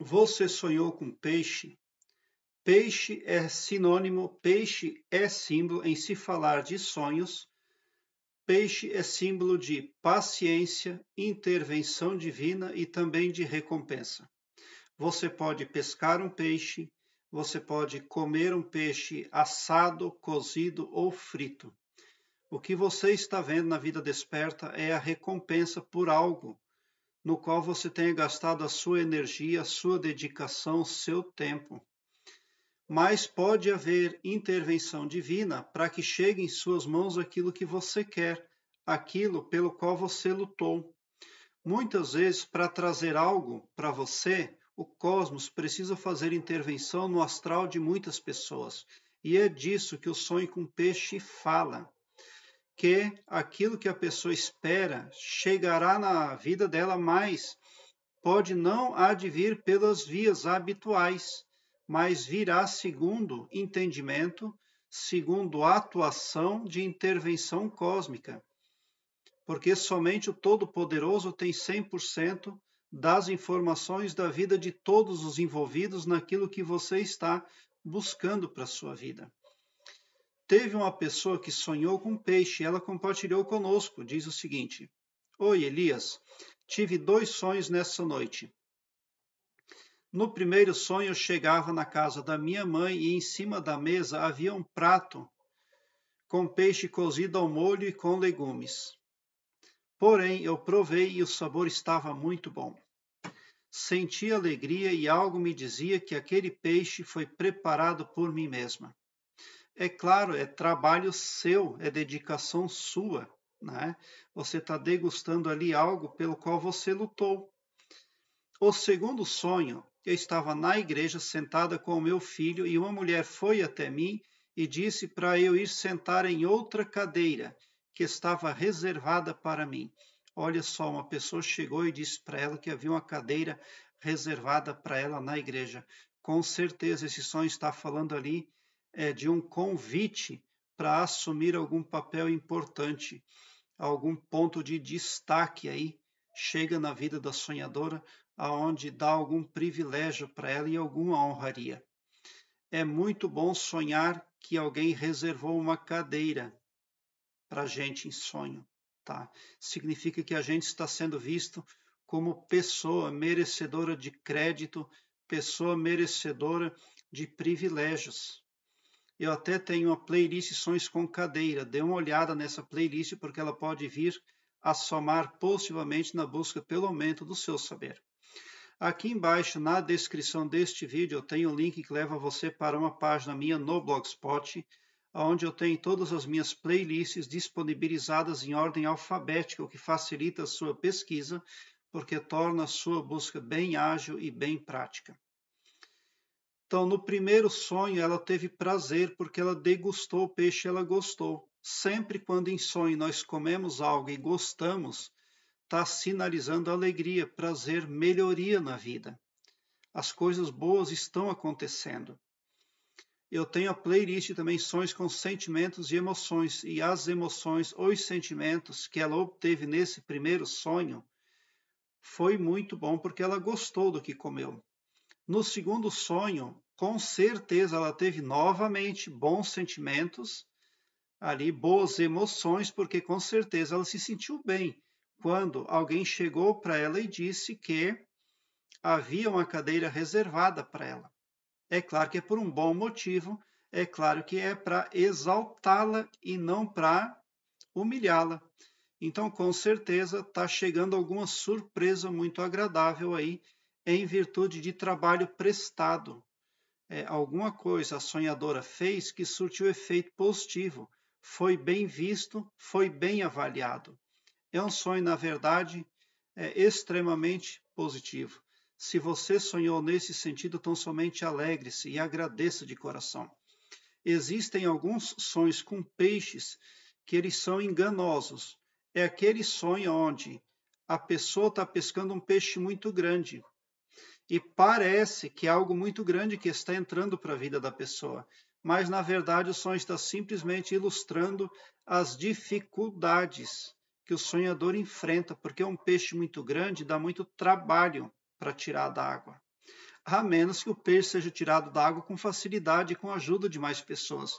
Você sonhou com peixe? Peixe é sinônimo, peixe é símbolo em se falar de sonhos. Peixe é símbolo de paciência, intervenção divina e também de recompensa. Você pode pescar um peixe, você pode comer um peixe assado, cozido ou frito. O que você está vendo na vida desperta é a recompensa por algo no qual você tenha gastado a sua energia, a sua dedicação, seu tempo. Mas pode haver intervenção divina para que chegue em suas mãos aquilo que você quer, aquilo pelo qual você lutou. Muitas vezes, para trazer algo para você, o cosmos precisa fazer intervenção no astral de muitas pessoas. E é disso que o sonho com peixe fala que aquilo que a pessoa espera chegará na vida dela, mas pode não advir pelas vias habituais, mas virá segundo entendimento, segundo a atuação de intervenção cósmica. Porque somente o Todo-Poderoso tem 100% das informações da vida de todos os envolvidos naquilo que você está buscando para a sua vida. Teve uma pessoa que sonhou com um peixe e ela compartilhou conosco. Diz o seguinte: Oi, Elias. Tive dois sonhos nessa noite. No primeiro sonho, eu chegava na casa da minha mãe e em cima da mesa havia um prato com peixe cozido ao molho e com legumes. Porém, eu provei e o sabor estava muito bom. Senti alegria e algo me dizia que aquele peixe foi preparado por mim mesma. É claro, é trabalho seu, é dedicação sua, né? Você está degustando ali algo pelo qual você lutou. O segundo sonho, eu estava na igreja sentada com o meu filho e uma mulher foi até mim e disse para eu ir sentar em outra cadeira que estava reservada para mim. Olha só, uma pessoa chegou e disse para ela que havia uma cadeira reservada para ela na igreja. Com certeza, esse sonho está falando ali é, de um convite para assumir algum papel importante, algum ponto de destaque aí chega na vida da sonhadora, aonde dá algum privilégio para ela e alguma honraria. É muito bom sonhar que alguém reservou uma cadeira para a gente em sonho, tá? Significa que a gente está sendo visto como pessoa merecedora de crédito, pessoa merecedora de privilégios. Eu até tenho a playlist Sons com Cadeira. Dê uma olhada nessa playlist porque ela pode vir a somar positivamente na busca pelo aumento do seu saber. Aqui embaixo, na descrição deste vídeo, eu tenho um link que leva você para uma página minha no Blogspot, onde eu tenho todas as minhas playlists disponibilizadas em ordem alfabética, o que facilita a sua pesquisa, porque torna a sua busca bem ágil e bem prática. Então, no primeiro sonho, ela teve prazer porque ela degustou o peixe, ela gostou. Sempre quando em sonho nós comemos algo e gostamos, está sinalizando alegria, prazer, melhoria na vida. As coisas boas estão acontecendo. Eu tenho a playlist também Sonhos com Sentimentos e Emoções, e as emoções ou os sentimentos que ela obteve nesse primeiro sonho foi muito bom porque ela gostou do que comeu. No segundo sonho, com certeza ela teve novamente bons sentimentos, ali boas emoções, porque com certeza ela se sentiu bem quando alguém chegou para ela e disse que havia uma cadeira reservada para ela. É claro que é por um bom motivo, é claro que é para exaltá-la e não para humilhá-la. Então, com certeza, está chegando alguma surpresa muito agradável aí é em virtude de trabalho prestado. É, alguma coisa a sonhadora fez que surtiu efeito positivo, foi bem visto, foi bem avaliado. É um sonho, na verdade, é, extremamente positivo. Se você sonhou nesse sentido, tão somente alegre-se e agradeça de coração. Existem alguns sonhos com peixes que eles são enganosos. É aquele sonho onde a pessoa está pescando um peixe muito grande e parece que é algo muito grande que está entrando para a vida da pessoa. Mas, na verdade, o sonho está simplesmente ilustrando as dificuldades que o sonhador enfrenta, porque um peixe muito grande dá muito trabalho para tirar da água. A menos que o peixe seja tirado da água com facilidade e com a ajuda de mais pessoas.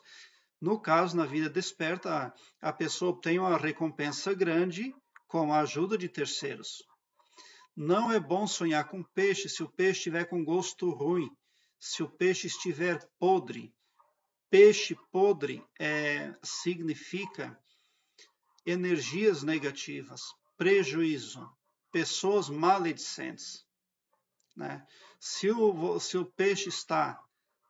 No caso, na vida desperta, a pessoa obtém uma recompensa grande com a ajuda de terceiros. Não é bom sonhar com peixe se o peixe estiver com gosto ruim, se o peixe estiver podre. Peixe podre é, significa energias negativas, prejuízo, pessoas maledicentes. Né? Se, o, se o peixe está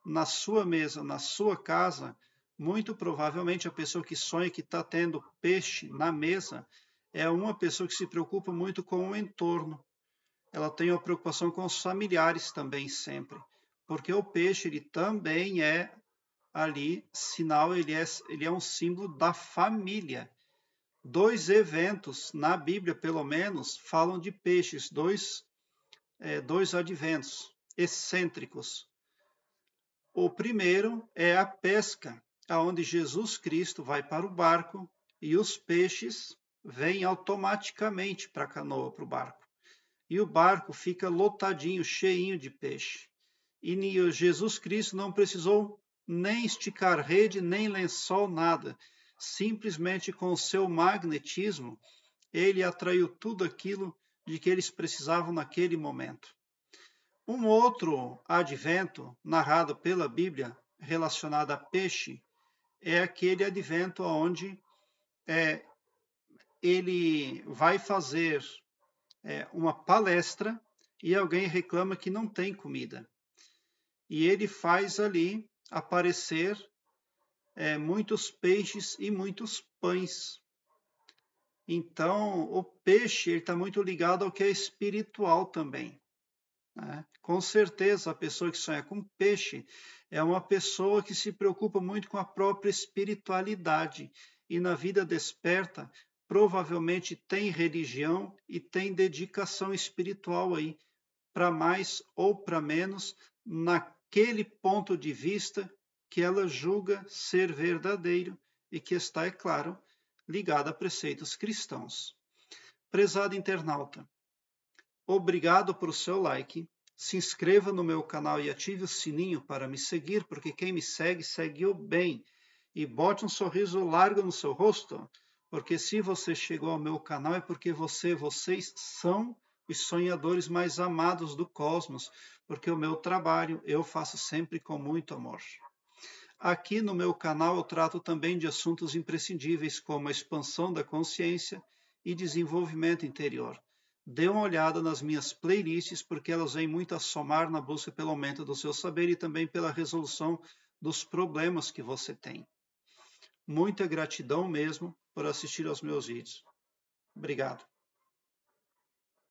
na sua mesa, na sua casa, muito provavelmente a pessoa que sonha que está tendo peixe na mesa é uma pessoa que se preocupa muito com o entorno, ela tem uma preocupação com os familiares também sempre, porque o peixe ele também é ali sinal, ele é, ele é um símbolo da família. Dois eventos na Bíblia, pelo menos, falam de peixes, dois, é, dois adventos excêntricos. O primeiro é a pesca, aonde Jesus Cristo vai para o barco e os peixes vêm automaticamente para a canoa, para o barco e o barco fica lotadinho, cheinho de peixe. E Jesus Cristo não precisou nem esticar rede, nem lençol, nada. Simplesmente com o seu magnetismo, ele atraiu tudo aquilo de que eles precisavam naquele momento. Um outro advento narrado pela Bíblia relacionado a peixe é aquele advento onde é, ele vai fazer é, uma palestra e alguém reclama que não tem comida. E ele faz ali aparecer é, muitos peixes e muitos pães. Então, o peixe está muito ligado ao que é espiritual também. Né? Com certeza, a pessoa que sonha com peixe é uma pessoa que se preocupa muito com a própria espiritualidade. E na vida desperta, provavelmente tem religião e tem dedicação espiritual aí, para mais ou para menos, naquele ponto de vista que ela julga ser verdadeiro e que está, é claro, ligada a preceitos cristãos. Prezado internauta, obrigado por seu like. Se inscreva no meu canal e ative o sininho para me seguir, porque quem me segue, segue o bem. E bote um sorriso largo no seu rosto porque se você chegou ao meu canal é porque você, vocês são os sonhadores mais amados do cosmos, porque o meu trabalho eu faço sempre com muito amor. Aqui no meu canal eu trato também de assuntos imprescindíveis como a expansão da consciência e desenvolvimento interior. Dê uma olhada nas minhas playlists, porque elas vêm muito a somar na busca pelo aumento do seu saber e também pela resolução dos problemas que você tem. Muita gratidão mesmo por assistir aos meus vídeos. Obrigado.